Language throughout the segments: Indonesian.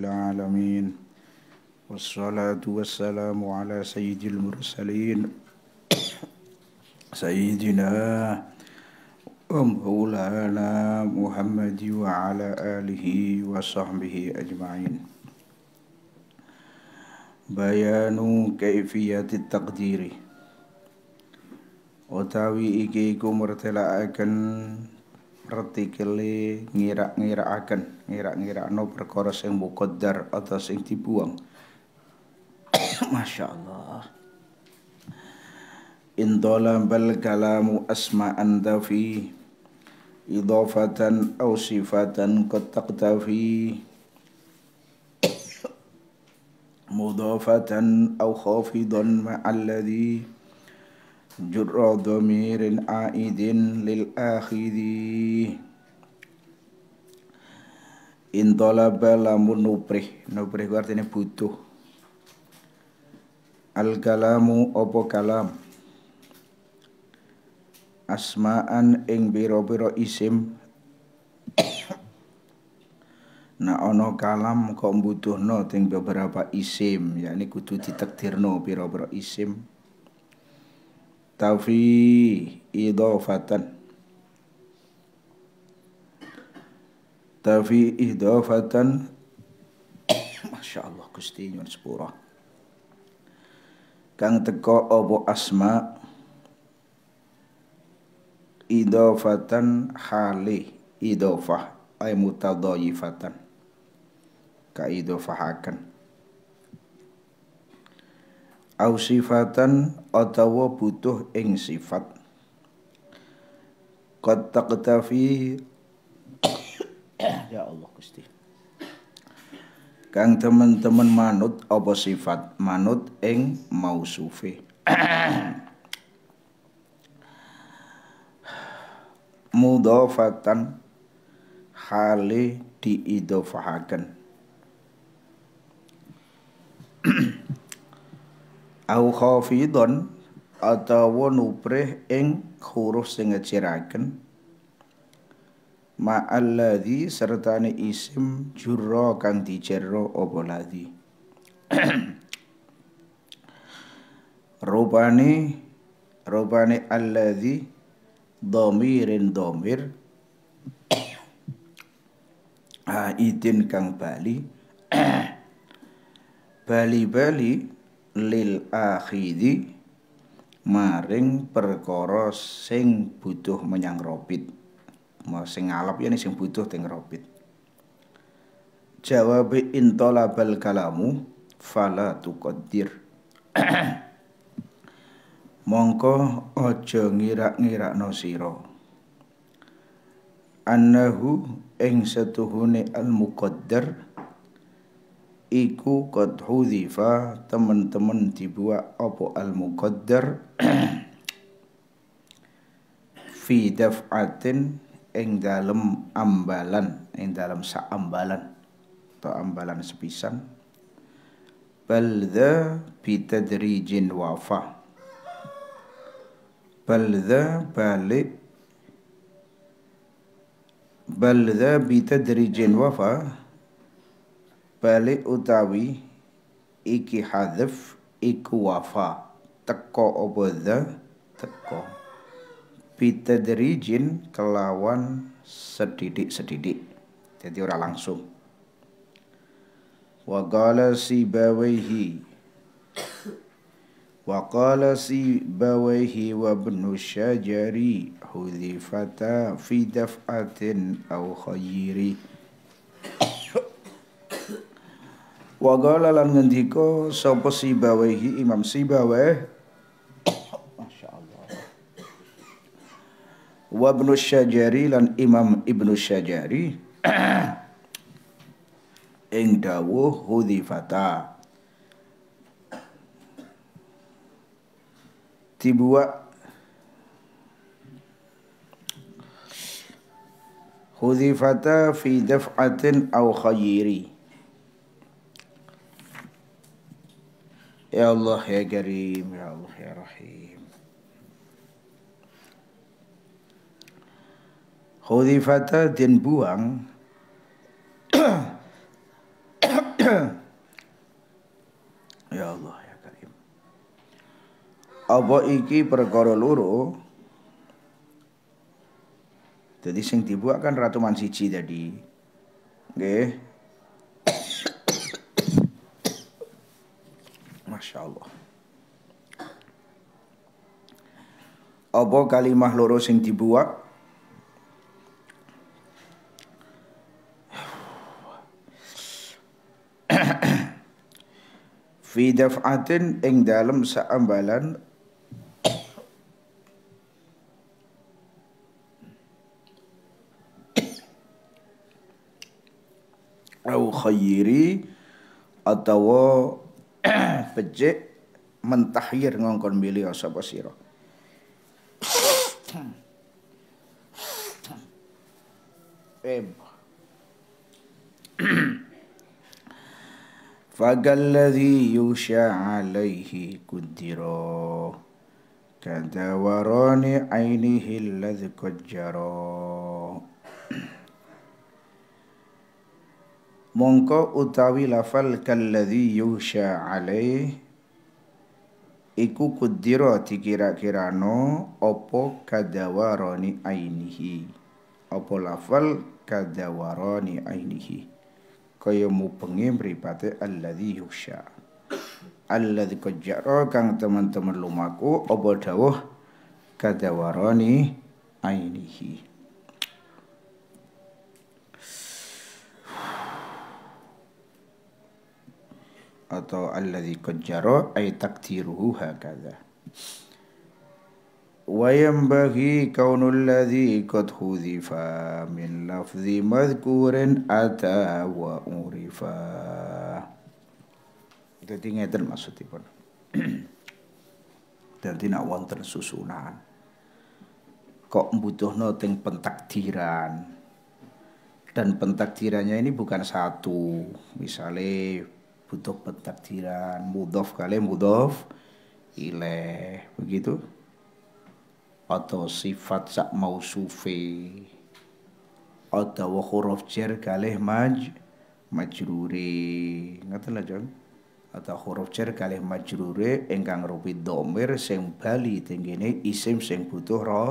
العالمين والصلاة والسلام على سيد المرسلين سيدنا ومولانا محمد وعلى آله وصحبه أجمعين بيان كيفية التقدير وتاوي إيكيكو iku kele ngira akan ngira ngira no perkara sing muqaddar atau sing dibuang Masya Allah Indola bal kalamu asma anda fi Idofatan au sifatan qad fi Mudofatan au khafidan ma'alladhi جر ضمير عائد للآخذ إن طلب لم نبره نبره artinya butuh al الكلام أبو كلام asma'an ing biro-biro isim na ono kalam kok butuh no ting beberapa isim yakni kudu ditekdir no biro-biro isim tafi idofatan تفي idofatan masyaallah شاء Gusti nyuwun sepura kang teko obo asma idofatan hali idofah ay mutadayifatan ka idofahakan au sifatan atawa butuh ing sifat qad taqtafi ya Allah Gusti Kang teman-teman manut apa sifat manut ing mausufe mudhafatan hale diidhofahaken au khafidon atawa nubrih ing huruf sing ngeciraken ma alladhi serta isim jurro kang dijerro opo ladhi rupani rupani alladhi domirin domir ha idin kang bali bali bali lil akhidi maring perkara sing butuh menyang robit mau sing ngalap ya sing butuh teng robit jawab intolabal kalamu fala tuqaddir mongko ojo ngira no siro annahu ing setuhune al muqaddar iku qad hudzifa teman-teman dibuat apa al muqaddar fi daf'atin ing dalam ambalan ing dalam saambalan atau ambalan sepisan balda bitadrijin wafa balda balik balda bitadrijin wafa balik utawi iki hadif iku wafa teko the teko derijin kelawan sedidik-sedidik jadi ora langsung wa qala bawaihi wa qala bawaihi wa ibnu syajari hudhifata fi daf'atin aw khayri wa qala lan ngendika sapa sibawahi imam sibawah masyaallah wa ibnu syajari lan imam ibnu syajari ing dawuh hudifata dibuat hudifata fi daf'atin au khayri Ya Allah ya Karim, ya Allah ya Rahim. Khudifata din buang Ya Allah ya Karim. Apa iki perkara loro? Jadi sing dibuak kan ratuman siji tadi. Nggih. Okay. Masya Allah. Apa kalimah loro sing dibuat? Fi daf'atin ing dalem saambalan au khayri atau becik mentahir ngongkon milih sapa sira Fagal ladhi yusha alaihi kudiro وَرَانِ عَيْنِهِ الَّذِي قَدْ جَرَى mongko utawi lafal kalladzi yusha alaih iku kudiro dikira-kirano opo kadawaroni ainihi opo lafal kadawaroni ainihi kaya mupengi meripati alladhi yusha alladhi kujaro kang teman-teman lumaku opo dawuh kadawarani ainihi atau alladhi qad ay taktiruhu hakadha wa yanbaghi kaunul ladhi qad hudhifa min lafzi madhkurin ata wa urifa dadi ngeten maksudipun dadi nak wonten susunan kok butuh teng pentakdiran dan pentakdirannya ini bukan satu misalnya butuh pentakdiran mudov kali mudov ileh begitu atau sifat sak mausufi atau huruf jar kalih maj majruri ngoten lho Jong atau huruf jar kalih majrure ingkang rupi domir sing bali tenggene isim sing butuh ro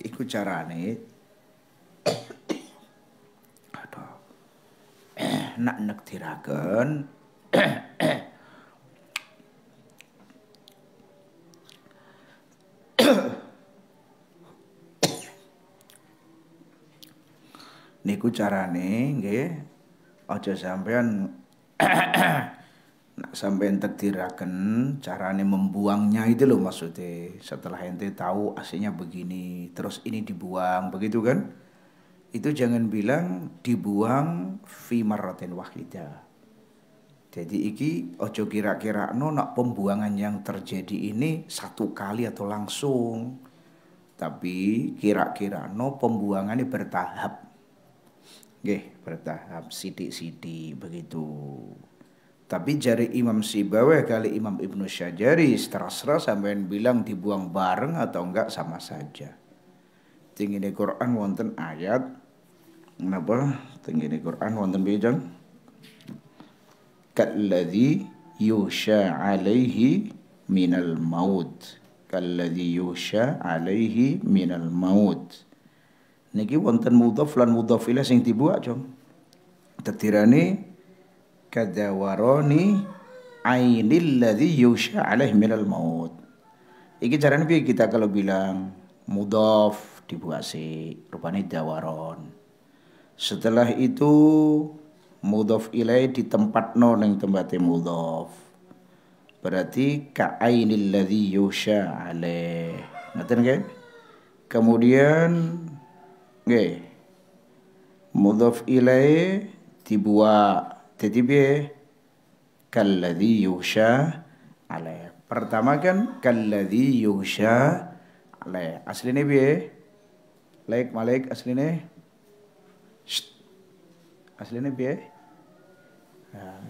iku carane nak nektiraken niku carane nggih aja sampean nak sampean cara carane membuangnya itu loh maksudnya setelah ente tahu aslinya begini terus ini dibuang begitu kan itu jangan bilang dibuang fi marratin wahida. Jadi iki ojo kira-kira no nak pembuangan yang terjadi ini satu kali atau langsung. Tapi kira-kira no pembuangan ini bertahap. Oke, bertahap sidik-sidik begitu. Tapi jari Imam bawah kali Imam Ibnu Syajari terserah sampai bilang dibuang bareng atau enggak sama saja. Tinggi Quran wonten ayat napa tengene Quran wonten pejang kalladzi yusha alaihi minal maut kalladzi yusha alaihi minal maut niki wonten mudhaf lan mudhaf ila sing dibuat jom. tetirane kadawarani ainil ladzi yusha alaihi minal maut iki carane piye kita kalau bilang mudhaf dibuat si rupane dawaron setelah itu mudhof ilai di tempat no yang tempatnya mudhof. Berarti ka'ainil ladhi yusha alaih. Ngerti nge? Kemudian nge? Mudhof ilai dibuat tetibye kalladhi yusha alaih. Pertama kan kalladhi yusha alaih. aslinya piye? Laik malik aslinya Aslinya biar Nah,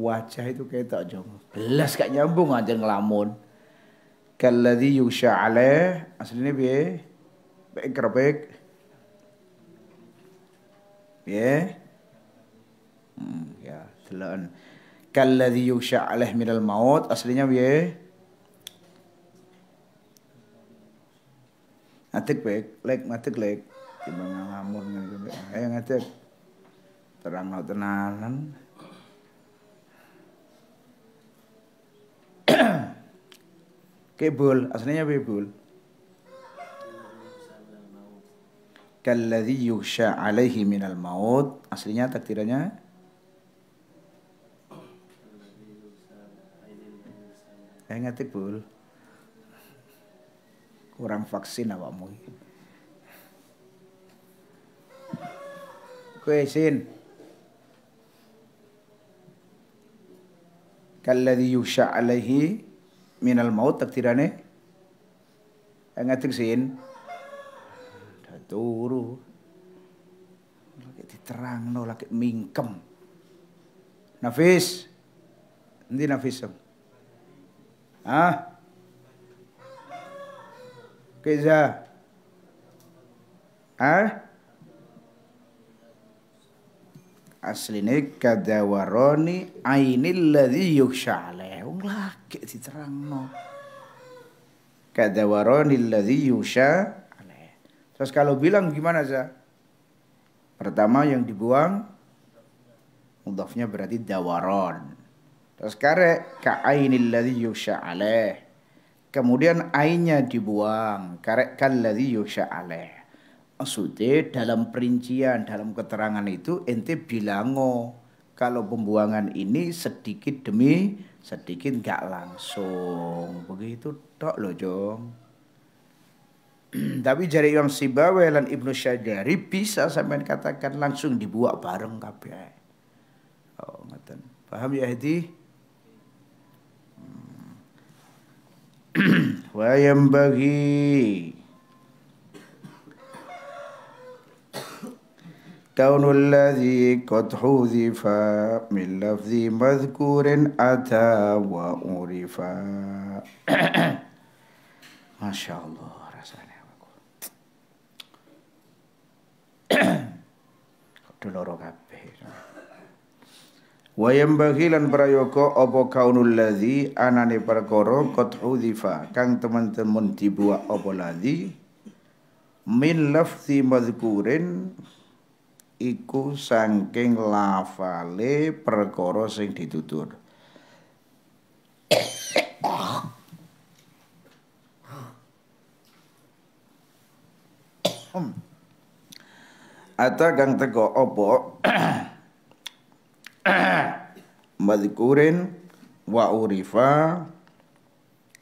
wajah itu kayak tak jom. Belas kat nyambung aja ngelamun. Kalladhi yusha alaih. Aslinya biar. Baik kerbek. Biar. Hmm, ya, telan. Kalladhi yusha alaih minal maut. Aslinya biar. Atik baik. Lek, matik lek timbang ngelamun ngene gitu. ayo terang terangno tenanan kebul aslinya bebul kalladhi yuksha alaihi minal maut aslinya takdirannya eh ngecek bul kurang vaksin awakmu question. Kalladhi yusha alaihi minal maut takdirane. Ngating sin. Turu. Lagi diterang no, lagi mingkem. Nafis. Nanti nafis. Ah? Keza. Ah? kada kadawaroni ainil ladzi yukhsha alaih wong lagi no kadawaroni ladzi yukhsha alaih terus kalau bilang gimana za pertama yang dibuang mudhafnya berarti dawaron terus kare ka ainil ladzi yukhsha kemudian ainnya dibuang kare kal ladzi yukhsha alaih Maksudnya dalam perincian, dalam keterangan itu ente bilango kalau pembuangan ini sedikit demi sedikit nggak langsung begitu tok lojong jong tapi jari yang Sibawi dan Ibnu Syajari bisa sampai katakan langsung dibuat bareng kape. oh ngoten paham ya Hadi hmm. wa bagi كون الذي قد حذف من لفظ مذكور أتى وعرفا ما شاء الله rasanya aku doloro kabeh wa yambaghi lan prayoga apa kaunul ladzi anane perkara qad kang teman-teman dibuak apa min iku saking lafale perkara sing ditutur. Ata kang teko apa madhkurin wa urifa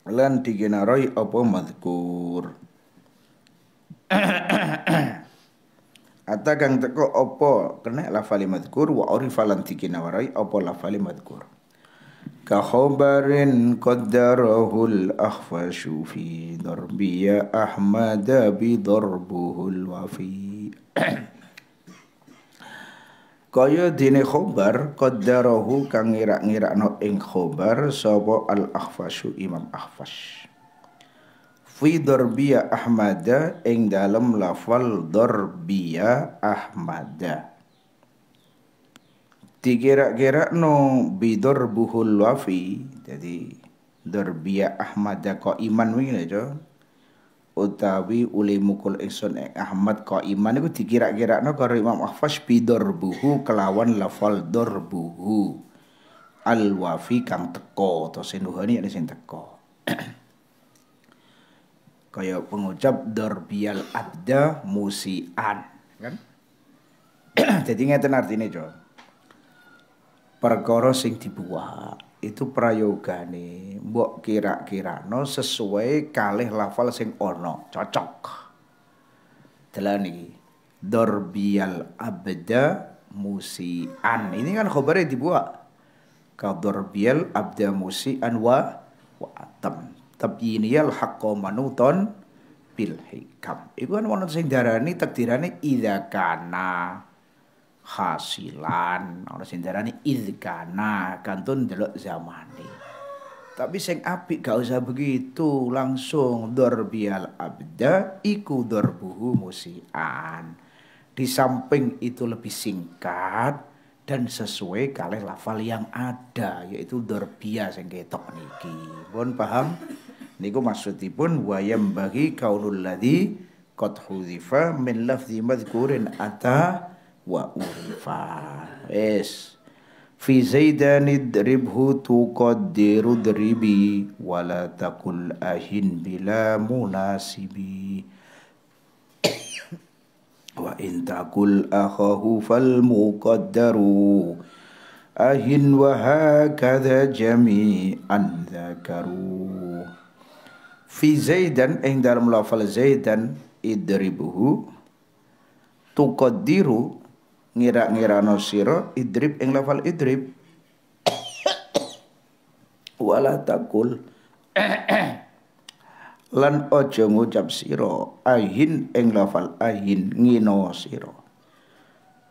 lan digenaroi apa madhkur. Ata kang teko opo kena lafali madkur wa orifa lan dikinawarai opo lafali madkur. Ka khobarin qaddarahul akhfashu fi darbiya ahmada bi darbuhul wafi. Kaya dene khobar qaddarahu kang ngira no ing khobar sapa al akhfashu Imam Akhfash fi darbiya ahmada ing dalam lafal darbiya ahmada dikira-kira no bidor buhul wafi jadi darbiya ahmada ko iman wingi aja utawi uli mukul ikson ing Ahmad ko iman iku dikira no karo Imam bidor buhu kelawan lafal darbuhu. al wafi kang teko to senuhani ane sing teko kayak pengucap dorbial abda musian kan jadi nggak tenar ini jo perkara sing dibuat itu nih mbok kira kira no sesuai kalih lafal sing ono cocok dalan nih darbial abda musian ini kan khobarnya dibuat dorbial abda musian wa wa atam tapi haqqo manuton bil hikam. Iku kan wonten sing darani takdirane idza kana hasilan, ana sing darani idz kana kantun delok zamane. Tapi sing apik gak usah begitu, langsung dorbial abda iku dorbuhu musian. Di samping itu lebih singkat dan sesuai kalian lafal yang ada yaitu dorbia sing ketok niki. Pun paham? niku maksudipun wayam bagi kaulul ladhi kot hudzifa min lafzi madhkurin ata wa urifa es fi zaidani dribhu tuqaddiru dribi wala takul ahin bila munasibi wa in takul akhahu fal muqaddaru ahin wa hakadha jami'an dhakaru fi zaidan ing dalam lafal zaidan idribuhu tuqaddiru ngira ngira sira idrib ing lafal idrib wala takul lan aja ngucap sira ahin ing lafal ahin ngino sira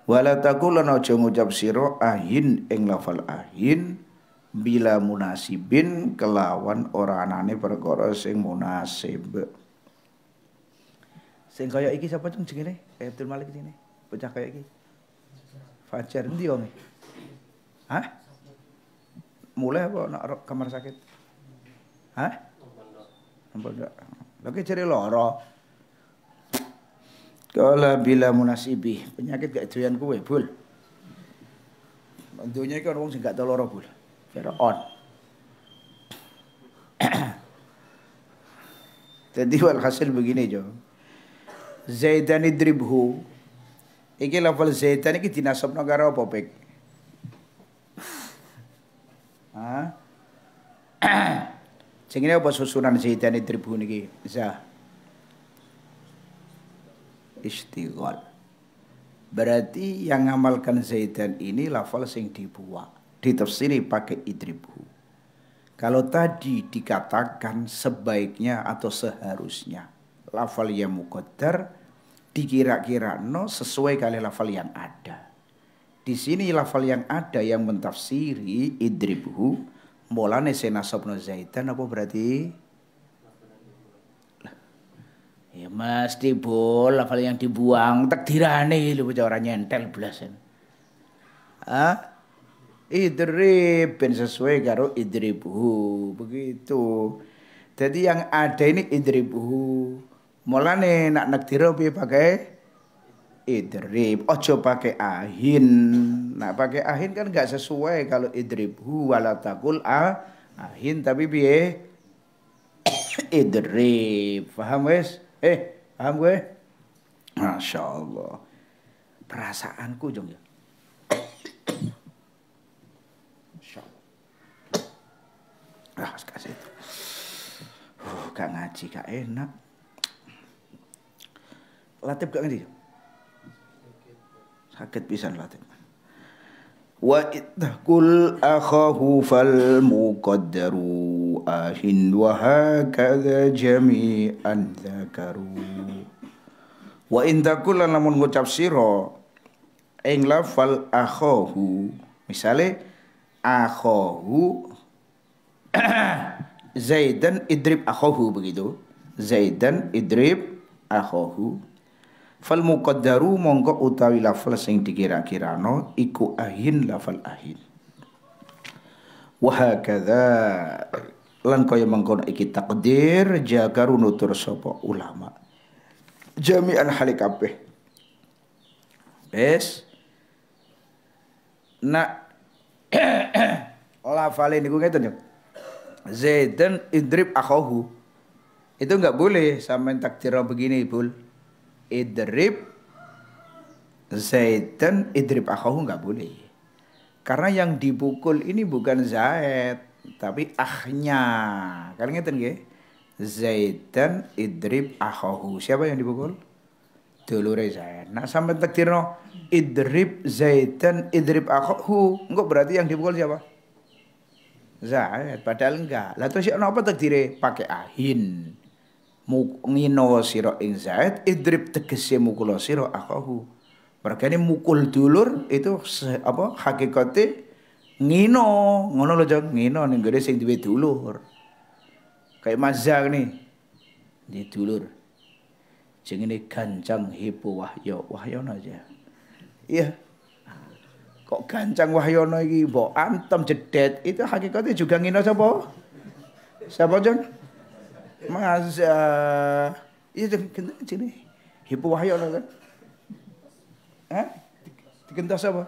wala takul lan aja ngucap sira ahin ing lafal ahin bila munasibin kelawan orang anane perkara sing munasib. Sing kaya iki sapa cung jenenge? Kaya Abdul Malik ini. Bocah kaya iki. Fajar ndi wonge? Hah? Mulai apa nak kamar sakit? Hah? Nampak ndak. Lagi cari loro. Kala bila munasibi penyakit gak doyan kuwe, Bul. Tentunya iki orang sing gak tau loro, Bul. Fir'aun. Jadi hasil begini jo. Zaidan idribhu. Iki level Zaidan iki dinasab karo apa pek? Hah? ini apa susunan Zaidan idribhu niki? Za. istiqol, Berarti yang ngamalkan Zaidan ini lafal sing dibuat ditafsiri pakai idribhu. Kalau tadi dikatakan sebaiknya atau seharusnya lafal yang muqaddar dikira-kira no sesuai kali lafal yang ada. Di sini lafal yang ada yang mentafsiri idribhu mulane senasabno zaitan apa berarti Ya mas dibol lafal yang dibuang takdirane lho orang nyentel belasan. Hah? idrib ben sesuai karo idribhu begitu jadi yang ada ini idribhu mulane nak nak dirobi pakai idrib ojo pakai ahin nak pakai ahin kan nggak sesuai kalau idribhu wala takul a ahin tapi piye idrib paham wes eh paham gue Masya Allah perasaanku jong ya Ah, kasih itu. Uh, gak ngaji, gak enak. Latip gak ngerti? Sakit pisan latip. Wa ittahkul akhahu fal muqaddaru ahin wa hakadha jami'an zakaru. Wa intakul namun ngucap siro ing lafal akhahu. Misalnya akhahu Zaidan idrib akhahu begitu. Zaidan idrib akhahu. Fal muqaddaru mongko utawi lafal sing dikira-kirano iku ahin lafal ahin. Wa hakadza lan kaya mengkono iki takdir jagaru nutur sapa ulama. Jami'an halik kabeh. Wes. Nak lafal niku ngeten yo. Zaidan idrib akhahu. Itu enggak boleh sama takdirnya begini, Bul. Idrib Zaidan idrib akhahu enggak boleh. Karena yang dipukul ini bukan Zaid, tapi ahnya. Kalian nggak nggih? Zaidan idrib akhahu. Siapa yang dipukul? dulure Zaid. Nah sampai takdirno idrib Zaidan idrib akhahu. Enggak berarti yang dipukul siapa? Zaid padahal enggak. Lah terus ono ya apa takdire? Pakai ahin. Ngino sira ing Zaid idrib tegese mukul siro akahu. Mergane mukul dulur itu apa hakikate ngino, ngono lho jeng ngino ning gede sing duwe dulur. Kayak mazak nih. Di dulur. ini gancang hepo wahyo, wahyo aja. Iya. Yeah kok gancang Wahyono iki mbok antem jedet itu hakikatnya juga ngino sapa sapa Jon Mas uh, eh, itu iya, sini Hipu Wahyono kan Eh, dikentas apa?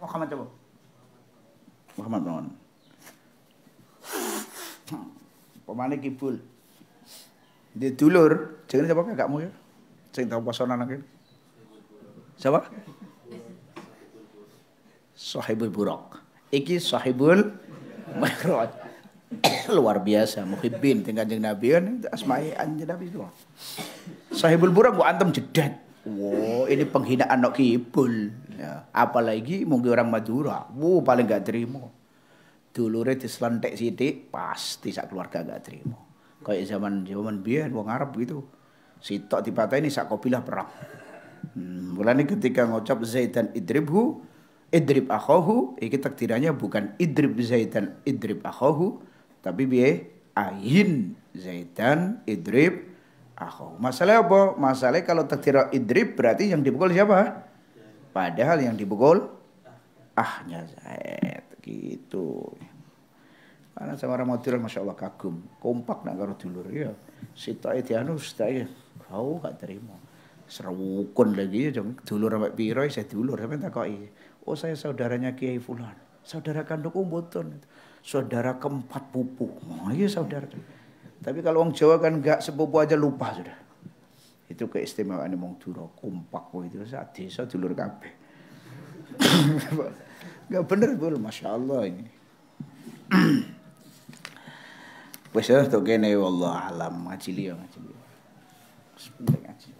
Muhammad coba. Muhammad non, Pemane kibul. Dia dulur, jangan siapa kakakmu ya. Sing tau pesona nang Siapa? Sahibul Burak. Iki sahibul Mi'raj. Luar biasa muhibbin tinggal jeng Nabi kan, asma'i anjing Nabi itu. Sahibul Burak gua antem jedet, Wow, ini penghinaan nok kibul. Ya, apalagi mungkin orang Madura. Wow, paling gak terima. dulu di selentek siti pasti sak keluarga gak terima. Kayak zaman zaman biar wong Arab gitu. Sitok tiba-tiba ini sak kopilah perang. Hmm, mulanya ketika ngucap zaitan idribhu, idrib akhohu, ini takdirannya bukan idrib zaitan idrib akhohu, tapi biye ayin zaitan idrib akhohu. Masalah apa? Masalah kalau takdir idrib berarti yang dipukul siapa? Padahal yang dipukul ahnya Zaid gitu. Karena sama orang mati Masya Allah kagum. Kompak nak karo dulur ya. anu, sita itu. Kau gak terima serukun lagi ya dulu ramai piro saya ramai sampai koi oh saya saudaranya Kiai Fulan saudara kandung umbutun saudara keempat pupu oh iya saudara tapi kalau orang Jawa kan enggak sepupu aja lupa sudah itu keistimewaan wong Duro kumpak kok itu saat desa dulur kape enggak bener bul masya Allah ini Wes ya tuh kene wallah alam ngaji liya ngaji Ngaji.